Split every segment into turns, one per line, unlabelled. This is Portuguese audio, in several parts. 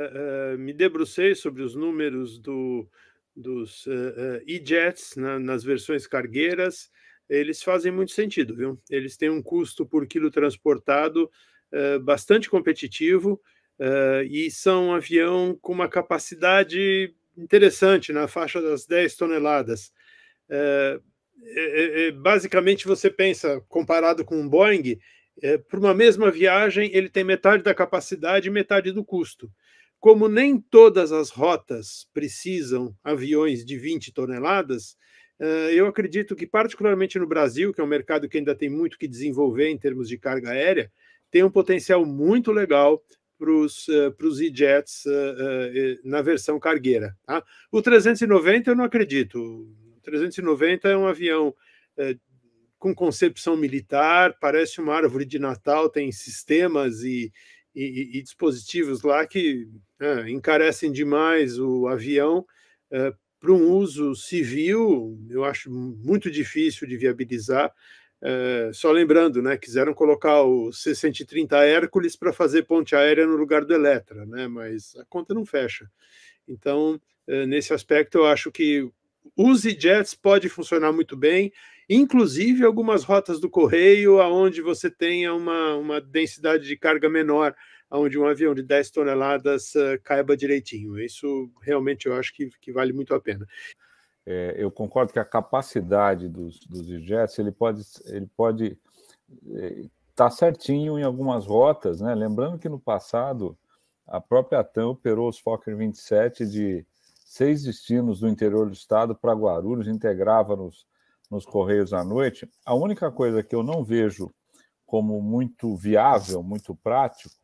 uh, me debrucei sobre os números do, dos uh, e-jets né, nas versões cargueiras, eles fazem muito sentido, viu? Eles têm um custo por quilo transportado bastante competitivo e são um avião com uma capacidade interessante, na faixa das 10 toneladas. basicamente você pensa, comparado com um Boeing, é, uma mesma viagem ele tem metade da capacidade e metade do custo. Como nem todas as rotas precisam aviões de 20 toneladas, eh, eu acredito que, particularmente no Brasil, que é um mercado que ainda tem muito que desenvolver em termos de carga aérea, tem um potencial muito legal para os eh, e-jets eh, na versão cargueira. Tá? O 390 eu não acredito. O 390 é um avião com concepção militar, parece uma árvore de Natal, tem sistemas e, e, e dispositivos lá que é, encarecem demais o avião é, para um uso civil, eu acho muito difícil de viabilizar. É, só lembrando, né, quiseram colocar o C-130 Hércules para fazer ponte aérea no lugar do Eletra, né, mas a conta não fecha. Então, eh, nesse aspecto, eu acho que use jets pode funcionar muito bem, inclusive algumas rotas do correio aonde você tenha uma, uma densidade de carga menor onde um avião de 10 toneladas eh, caiba direitinho. Isso realmente eu acho que, que vale muito a pena.
É, eu concordo que a capacidade dos, dos jets ele pode ele pode estar eh, tá certinho em algumas rotas, né? Lembrando que no passado a própria TAM operou os Fokker 27 de seis destinos do interior do estado para Guarulhos, integrava nos, nos Correios à noite. A única coisa que eu não vejo como muito viável, muito prático,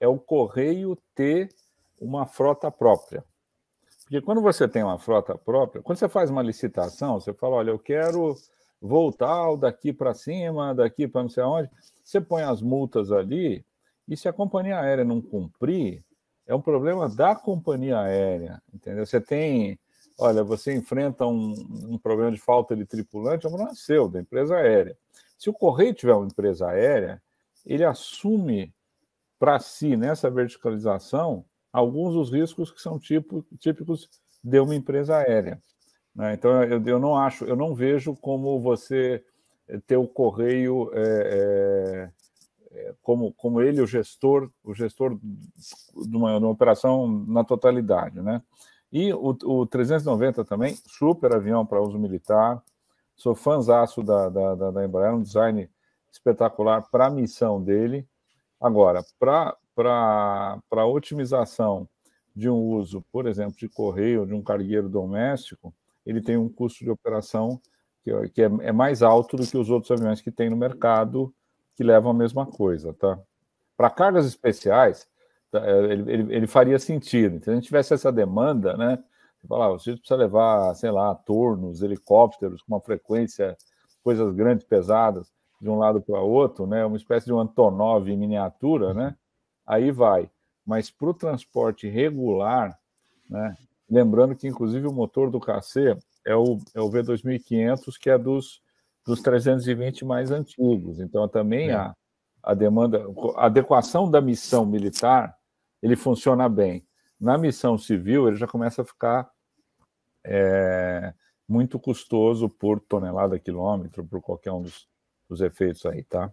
é o correio ter uma frota própria. Porque quando você tem uma frota própria, quando você faz uma licitação, você fala: olha, eu quero voltar daqui para cima, daqui para não sei aonde, você põe as multas ali, e se a companhia aérea não cumprir, é um problema da companhia aérea, entendeu? Você tem, olha, você enfrenta um, um problema de falta de tripulante, é um problema seu, da empresa aérea. Se o correio tiver uma empresa aérea, ele assume para si nessa verticalização alguns dos riscos que são tipo, típicos de uma empresa aérea. Né? Então, eu, eu não acho, eu não vejo como você eh, ter o correio é, é, como, como ele, o gestor, o gestor de uma, de uma operação na totalidade. Né? E o, o 390 também, super avião para uso militar. Sou fãzaço da, da, da, da Embraer, um design espetacular para a missão dele. Agora, para a otimização de um uso, por exemplo, de correio, de um cargueiro doméstico, ele tem um custo de operação que, que é, é, mais alto do que os outros aviões que tem no mercado que levam a mesma coisa, tá? Para cargas especiais, tá, é, ele, ele, ele, faria sentido. se a gente tivesse essa demanda, né? Falar, você ah, precisa levar, sei lá, tornos, helicópteros com uma frequência, coisas grandes, pesadas de um lado para outro, né? Uma espécie de um Antonov em miniatura, né? Aí vai. Mas para o transporte regular, né? Lembrando que inclusive o motor do KC é o, é o V2500, que é dos, dos 320 mais antigos. Então também é. a, a demanda, a adequação da missão militar, ele funciona bem. Na missão civil, ele já começa a ficar é, muito custoso por tonelada quilômetro, por qualquer um dos os efeitos aí, tá?